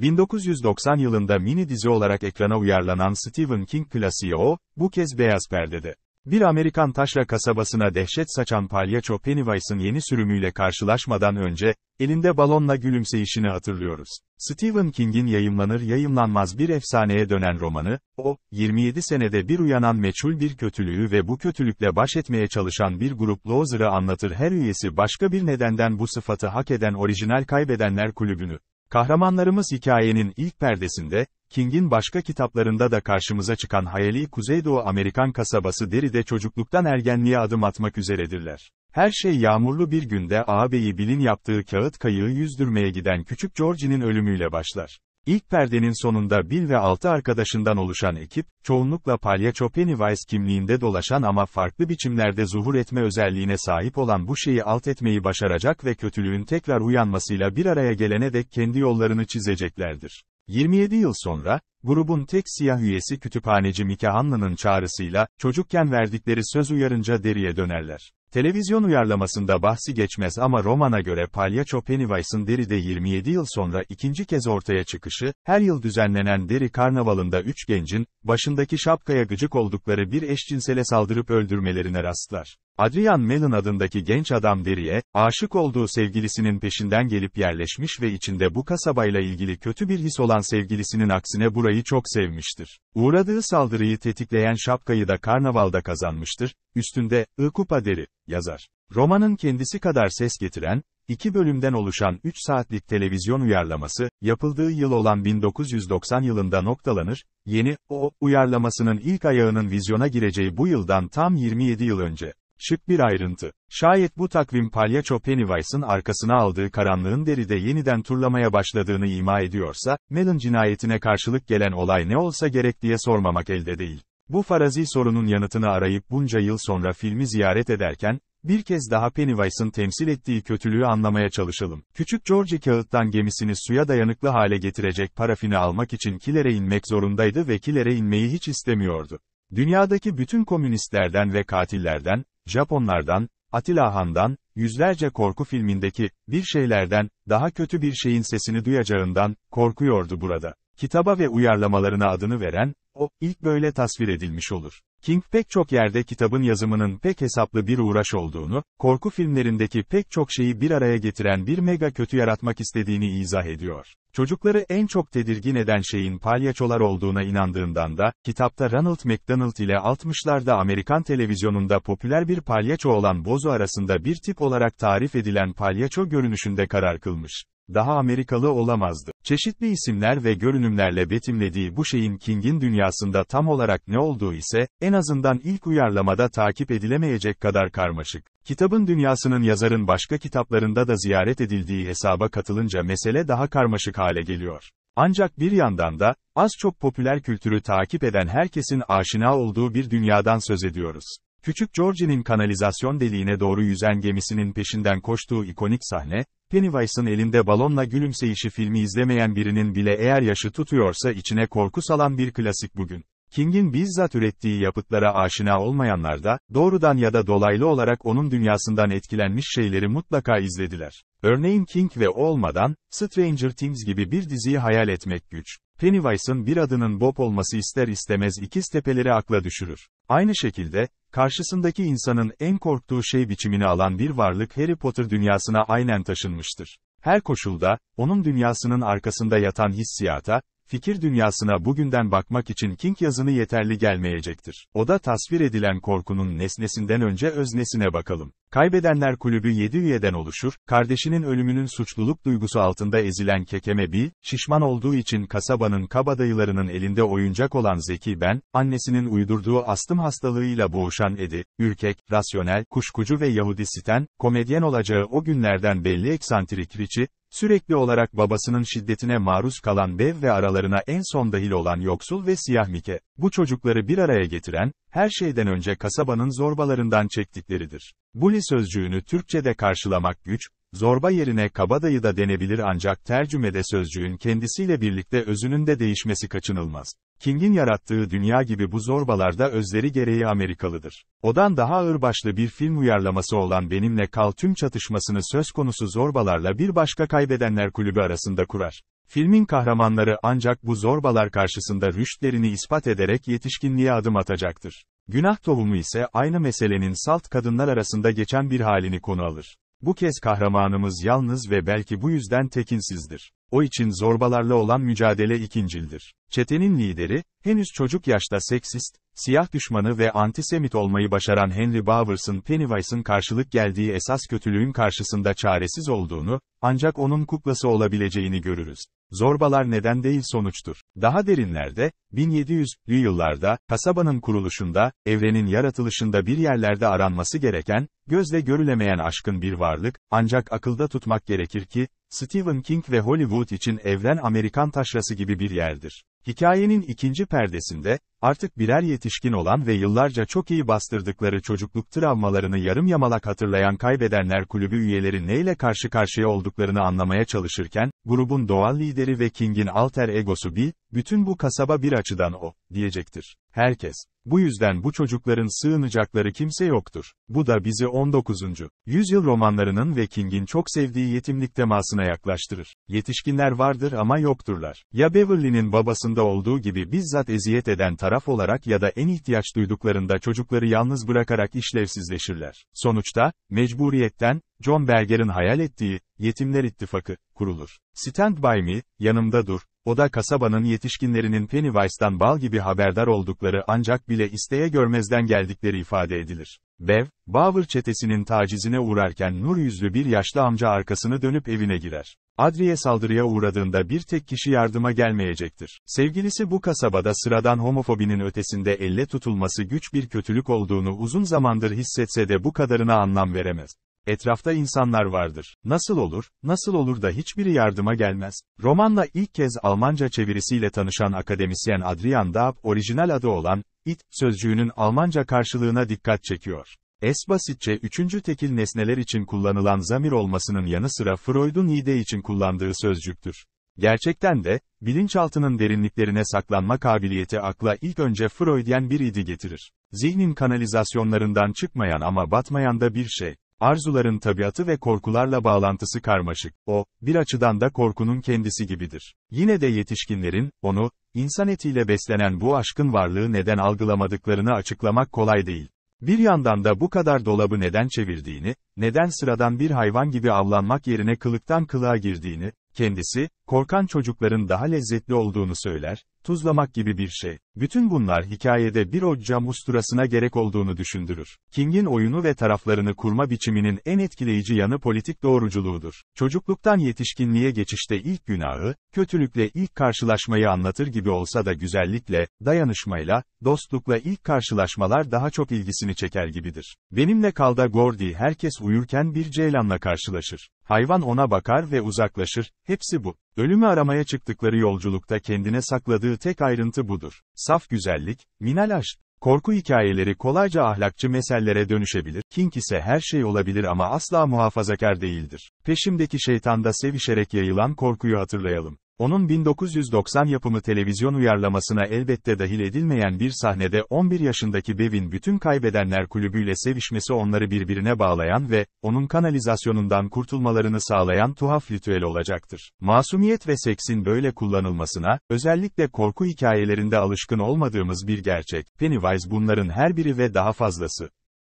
1990 yılında mini dizi olarak ekrana uyarlanan Stephen King klasiği o, bu kez beyaz perdede. Bir Amerikan taşra kasabasına dehşet saçan palyaço Pennywise'ın yeni sürümüyle karşılaşmadan önce, elinde balonla gülümseyişini hatırlıyoruz. Stephen King'in yayımlanır yayımlanmaz bir efsaneye dönen romanı, o, 27 senede bir uyanan meçhul bir kötülüğü ve bu kötülükle baş etmeye çalışan bir grup loser'ı anlatır her üyesi başka bir nedenden bu sıfatı hak eden orijinal kaybedenler kulübünü. Kahramanlarımız hikayenin ilk perdesinde, King'in başka kitaplarında da karşımıza çıkan hayali Kuzeydoğu Amerikan kasabası Deride çocukluktan ergenliğe adım atmak üzeredirler. Her şey yağmurlu bir günde ağabeyi Bill'in yaptığı kağıt kayığı yüzdürmeye giden küçük Georgie'nin ölümüyle başlar. İlk perdenin sonunda Bill ve altı arkadaşından oluşan ekip, çoğunlukla palyaço Pennywise kimliğinde dolaşan ama farklı biçimlerde zuhur etme özelliğine sahip olan bu şeyi alt etmeyi başaracak ve kötülüğün tekrar uyanmasıyla bir araya gelene dek kendi yollarını çizeceklerdir. 27 yıl sonra, grubun tek siyah üyesi kütüphaneci Mikahanlı'nın çağrısıyla, çocukken verdikleri söz uyarınca deriye dönerler. Televizyon uyarlamasında bahsi geçmez ama romana göre palyaço Pennywise'ın deride 27 yıl sonra ikinci kez ortaya çıkışı, her yıl düzenlenen deri karnavalında üç gencin, başındaki şapkaya gıcık oldukları bir eşcinsele saldırıp öldürmelerine rastlar. Adrian Mellon adındaki genç adam Derry'e, aşık olduğu sevgilisinin peşinden gelip yerleşmiş ve içinde bu kasabayla ilgili kötü bir his olan sevgilisinin aksine burayı çok sevmiştir. Uğradığı saldırıyı tetikleyen şapkayı da karnavalda kazanmıştır, üstünde, I Kupa Derry, yazar. Romanın kendisi kadar ses getiren, iki bölümden oluşan 3 saatlik televizyon uyarlaması, yapıldığı yıl olan 1990 yılında noktalanır, yeni, o, uyarlamasının ilk ayağının vizyona gireceği bu yıldan tam 27 yıl önce. Şık bir ayrıntı. Şayet bu takvim palyaço Pennywise'ın arkasına aldığı karanlığın deride yeniden turlamaya başladığını ima ediyorsa, Mellon cinayetine karşılık gelen olay ne olsa gerek diye sormamak elde değil. Bu farazi sorunun yanıtını arayıp bunca yıl sonra filmi ziyaret ederken, bir kez daha Pennywise'ın temsil ettiği kötülüğü anlamaya çalışalım. Küçük George kağıttan gemisini suya dayanıklı hale getirecek parafini almak için kilere inmek zorundaydı ve kilere inmeyi hiç istemiyordu. Dünyadaki bütün komünistlerden ve katillerden, Japonlardan, Atilla Han'dan, yüzlerce korku filmindeki, bir şeylerden, daha kötü bir şeyin sesini duyacağından, korkuyordu burada kitaba ve uyarlamalarına adını veren, o, ilk böyle tasvir edilmiş olur. King pek çok yerde kitabın yazımının pek hesaplı bir uğraş olduğunu, korku filmlerindeki pek çok şeyi bir araya getiren bir mega kötü yaratmak istediğini izah ediyor. Çocukları en çok tedirgin eden şeyin palyaçolar olduğuna inandığından da, kitapta Ronald McDonald ile 60'larda Amerikan televizyonunda popüler bir palyaço olan Bozo arasında bir tip olarak tarif edilen palyaço görünüşünde karar kılmış daha Amerikalı olamazdı. Çeşitli isimler ve görünümlerle betimlediği bu şeyin King'in dünyasında tam olarak ne olduğu ise, en azından ilk uyarlamada takip edilemeyecek kadar karmaşık. Kitabın dünyasının yazarın başka kitaplarında da ziyaret edildiği hesaba katılınca mesele daha karmaşık hale geliyor. Ancak bir yandan da, az çok popüler kültürü takip eden herkesin aşina olduğu bir dünyadan söz ediyoruz. Küçük George'in kanalizasyon deliğine doğru yüzen gemisinin peşinden koştuğu ikonik sahne, Pennywise'ın elinde balonla gülümseyişi filmi izlemeyen birinin bile eğer yaşı tutuyorsa içine korku salan bir klasik bugün. King'in bizzat ürettiği yapıtlara aşina olmayanlar da, doğrudan ya da dolaylı olarak onun dünyasından etkilenmiş şeyleri mutlaka izlediler. Örneğin King ve olmadan, Stranger Things gibi bir diziyi hayal etmek güç. Pennywise'ın bir adının Bob olması ister istemez ikiz tepeleri akla düşürür. Aynı şekilde, karşısındaki insanın en korktuğu şey biçimini alan bir varlık Harry Potter dünyasına aynen taşınmıştır. Her koşulda, onun dünyasının arkasında yatan hissiyata, fikir dünyasına bugünden bakmak için King yazını yeterli gelmeyecektir. O da tasvir edilen korkunun nesnesinden önce öznesine bakalım. Kaybedenler kulübü 7 üyeden oluşur, kardeşinin ölümünün suçluluk duygusu altında ezilen kekeme Bill, şişman olduğu için kasabanın kabadayılarının elinde oyuncak olan Zeki Ben, annesinin uydurduğu astım hastalığıyla boğuşan Edi, ürkek, rasyonel, kuşkucu ve Yahudi Siten, komedyen olacağı o günlerden belli eksantrik Richie, Sürekli olarak babasının şiddetine maruz kalan Dev ve aralarına en son dahil olan Yoksul ve Siyah Mike, bu çocukları bir araya getiren, her şeyden önce kasabanın zorbalarından çektikleridir. Bully sözcüğünü Türkçe'de karşılamak güç, Zorba yerine kabadayı da denebilir ancak tercümede sözcüğün kendisiyle birlikte özünün de değişmesi kaçınılmaz. King'in yarattığı dünya gibi bu zorbalarda özleri gereği Amerikalıdır. Odan daha ağırbaşlı bir film uyarlaması olan Benimle Kal tüm çatışmasını söz konusu zorbalarla bir başka kaybedenler kulübü arasında kurar. Filmin kahramanları ancak bu zorbalar karşısında rüştlerini ispat ederek yetişkinliğe adım atacaktır. Günah tohumu ise aynı meselenin salt kadınlar arasında geçen bir halini konu alır. Bu kez kahramanımız yalnız ve belki bu yüzden tekinsizdir. O için zorbalarla olan mücadele ikincildir. Çetenin lideri, henüz çocuk yaşta seksist, siyah düşmanı ve antisemit olmayı başaran Henry Bowers'ın Pennywise'ın karşılık geldiği esas kötülüğün karşısında çaresiz olduğunu, ancak onun kuklası olabileceğini görürüz. Zorbalar neden değil sonuçtur. Daha derinlerde, 1700'lü yıllarda, kasabanın kuruluşunda, evrenin yaratılışında bir yerlerde aranması gereken, gözle görülemeyen aşkın bir varlık, ancak akılda tutmak gerekir ki, Stephen King ve Hollywood için evren Amerikan taşrası gibi bir yerdir. Hikayenin ikinci perdesinde, artık birer yetişkin olan ve yıllarca çok iyi bastırdıkları çocukluk travmalarını yarım yamalak hatırlayan kaybedenler kulübü üyeleri neyle karşı karşıya olduklarını anlamaya çalışırken, grubun doğal lideri ve King'in alter egosu Bill, bütün bu kasaba bir açıdan o, diyecektir. Herkes. Bu yüzden bu çocukların sığınacakları kimse yoktur. Bu da bizi 19. yüzyıl romanlarının ve King'in çok sevdiği yetimlik temasına yaklaştırır. Yetişkinler vardır ama yokturlar. Ya Beverly'nin babasında olduğu gibi bizzat eziyet eden taraf olarak ya da en ihtiyaç duyduklarında çocukları yalnız bırakarak işlevsizleşirler. Sonuçta, mecburiyetten, John Berger'in hayal ettiği, Yetimler ittifakı kurulur. Stand By Me, Yanımda Dur, o da kasabanın yetişkinlerinin Pennywise'dan bal gibi haberdar oldukları ancak bile isteye görmezden geldikleri ifade edilir. Bev, Bauer çetesinin tacizine uğrarken nur yüzlü bir yaşlı amca arkasını dönüp evine girer. Adriye saldırıya uğradığında bir tek kişi yardıma gelmeyecektir. Sevgilisi bu kasabada sıradan homofobinin ötesinde elle tutulması güç bir kötülük olduğunu uzun zamandır hissetse de bu kadarına anlam veremez. Etrafta insanlar vardır. Nasıl olur, nasıl olur da hiçbiri yardıma gelmez. Romanla ilk kez Almanca çevirisiyle tanışan akademisyen Adrian Daab, orijinal adı olan, it, sözcüğünün Almanca karşılığına dikkat çekiyor. Es basitçe üçüncü tekil nesneler için kullanılan zamir olmasının yanı sıra Freud'un ide için kullandığı sözcüktür. Gerçekten de, bilinçaltının derinliklerine saklanma kabiliyeti akla ilk önce Freudyen bir idi getirir. Zihnin kanalizasyonlarından çıkmayan ama batmayan da bir şey. Arzuların tabiatı ve korkularla bağlantısı karmaşık. O, bir açıdan da korkunun kendisi gibidir. Yine de yetişkinlerin, onu, insan etiyle beslenen bu aşkın varlığı neden algılamadıklarını açıklamak kolay değil. Bir yandan da bu kadar dolabı neden çevirdiğini, neden sıradan bir hayvan gibi avlanmak yerine kılıktan kılığa girdiğini, kendisi, korkan çocukların daha lezzetli olduğunu söyler, tuzlamak gibi bir şey. Bütün bunlar hikayede bir occa musturasına gerek olduğunu düşündürür. King'in oyunu ve taraflarını kurma biçiminin en etkileyici yanı politik doğruculuğudur. Çocukluktan yetişkinliğe geçişte ilk günahı, kötülükle ilk karşılaşmayı anlatır gibi olsa da güzellikle, dayanışmayla, dostlukla ilk karşılaşmalar daha çok ilgisini çeker gibidir. Benimle kalda Gordy herkes uyurken bir ceylanla karşılaşır. Hayvan ona bakar ve uzaklaşır, hepsi bu. Ölümü aramaya çıktıkları yolculukta kendine sakladığı tek ayrıntı budur. Saf güzellik, minal aşk. Korku hikayeleri kolayca ahlakçı mesellere dönüşebilir, King ise her şey olabilir ama asla muhafazakar değildir. Peşimdeki şeytanda sevişerek yayılan korkuyu hatırlayalım. Onun 1990 yapımı televizyon uyarlamasına elbette dahil edilmeyen bir sahnede 11 yaşındaki Bev'in bütün kaybedenler kulübüyle sevişmesi onları birbirine bağlayan ve, onun kanalizasyonundan kurtulmalarını sağlayan tuhaf ritüel olacaktır. Masumiyet ve seksin böyle kullanılmasına, özellikle korku hikayelerinde alışkın olmadığımız bir gerçek. Pennywise bunların her biri ve daha fazlası.